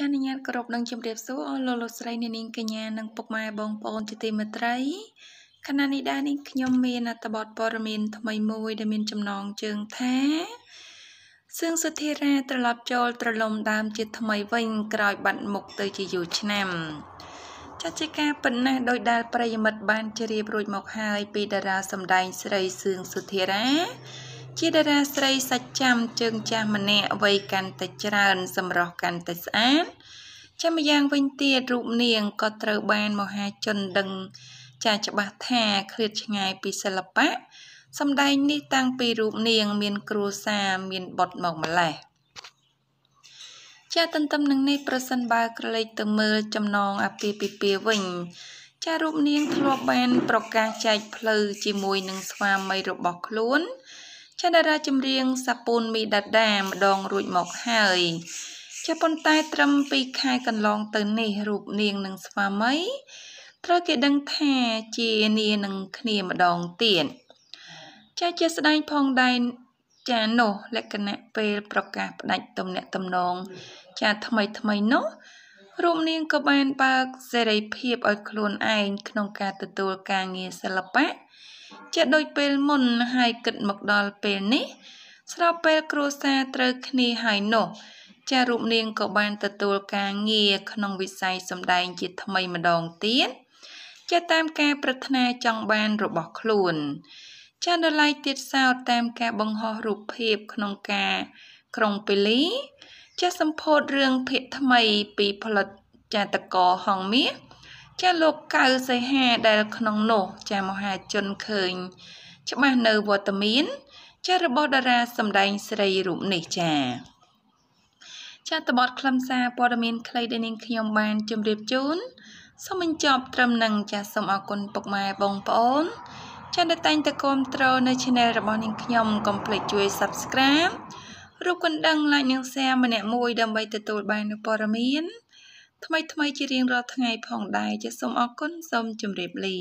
ចានញ្ញាតគោរពនឹងជម្រាបសួរអស់លោកលោកស្រីអ្នកនាងកញ្ញានិងពុកម៉ែបងប្អូនជាទីមេត្រីខណៈនេះដែរនេះខ្ញុំមានអត្ថបទព័ត៌មានថ្មីមួយដែលមានចំណងជើងថាសឿងសុធារាត្រឡប់ចូល ត្រឡំដើមជាថ្មីវិញក្រោយបាត់មុខទៅជាយូរឆ្នាំចាត់ជាការប៉ុណ្ណេះដោយដែលប្រិយមិត្តបានជ្រាបរួចមកហើយពីតារាសម្ដែងស្រីសឿងសុធារាជាតារាស្រីសាច់ចាំជើងចាស់ម្នាក់វ័យកាន់តែច្រើន សម្រស់កាន់តែស្អាតចាំម្យ៉ាងវិញទៀតរូបនាងក៏ត្រូវបានមហាជនដឹង ចាច្បាស់ថាឃ្លាតឆ្ងាយពីសិល្បៈសម្ដែងនេះតាំងពីរូបនាងមានគ្រួសារមានបុត្រមកម្លេះចាទន្ទឹមនឹងនេះប្រសិនបើក្រឡេកទៅមើលចំណងអាពាហ៍ពិពាហ៍វិញ ចារូបនាងធ្លាប់បានប្រកាសចែកផ្លូវជាមួយនឹងស្វាមីរបស់ខ្លួនឆាតារាចម្រៀងសាពូនមីដាដាម្ដងរួចមកហើយ ចាប៉ុន្តែត្រឹម2ខែកន្លងទៅនេះរូបនាងនិងស្វាមីត្រូវគេដឹងថាជានានឹងគ្នាម្ដងទៀតចាជាស្ដែងផងដែរចានោះ លក្ខណៈពេលប្រកាសផ្ដាច់ទំនាក់ទំនងចាថ្មីថ្មីនោះរូបនាងក៏បានបើកសេរីភាពឲ្យខ្លួនឯងក្នុងការទទួលការងារសិល្បៈជាដូចពេលមុនហើយគិតមកដល់ពេលនេះ ស្របពេលគ្រួសារត្រូវគ្នាហើយនោះចារូបនាងក៏បានទទួលការងារក្នុងវិស័យសម្ដែងជាថ្មីម្ដងទៀតចាតាមការប្រាថ្នាចង់បានរបស់ខ្លួន ចានៅឡៃទៀតសោតតាមការបង្ហោះរូបភាពក្នុងការក្រុងពេលីចាសម្ពោធរឿងភាកថ្មីពីផលិតចាតកហងមាសចាលោកកៅសីហាដែលក្នុងនោះចាមហាជនឃើញច្បាស់នៅវត្តមាន ចារបស់តារា សម្ដែងស្រីរូបនេះចាចាតបតខ្លឹមសារព័ត៌មានខ្លីដែលនាងខ្ញុំបានជម្រាបជូនសូមបញ្ចប់ត្រឹមនឹងចាសូមអរគុណពុកម៉ែបងប្អូនចាដែលតែងតែគាំទ្រនៅ Channel របស់នាងខ្ញុំកុំភ្លេចជួយ Subscribe រូបកណ្ដឹងឡាយនឹងសារម្នាក់មួយដើម្បីទទួលបាននូវព័ត៌មានថ្មីថ្មីជារៀងរាល់ថ្ងៃផងដែរចាសសូមអរគុណសូមជម្រាបលា